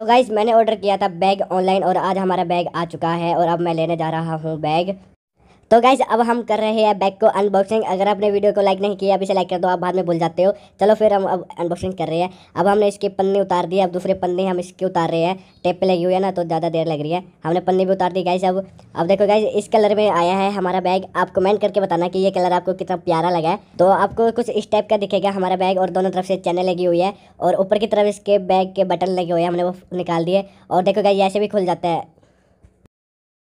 तो गाइज मैंने ऑर्डर किया था बैग ऑनलाइन और आज हमारा बैग आ चुका है और अब मैं लेने जा रहा हूँ बैग तो गाइज अब हम कर रहे हैं बैग को अनबॉक्सिंग अगर आपने वीडियो को लाइक नहीं किया अभी से लाइक कर दो आप बाद में भूल जाते हो चलो फिर हम अब अनबॉक्सिंग कर रहे हैं अब हमने इसके पन्ने उतार दिए अब दूसरे पन्ने हम इसके उतार रहे हैं टेप पे लगी हुई है ना तो ज़्यादा देर लग रही है हमने पन्ने भी उतार दिए गाइज अब अब देखो गाइज इस कलर में आया है हमारा बैग आप कमेंट करके बताना कि ये कलर आपको कितना प्यारा लगा है तो आपको कुछ इस टाइप का दिखेगा हमारा बैग और दोनों तरफ से चैनल लगी हुई है और ऊपर की तरफ इसके बैग के बटन लगे हुए हैं हमने वो निकाल दिए और देखो गाइज ऐसे भी खुल जाता है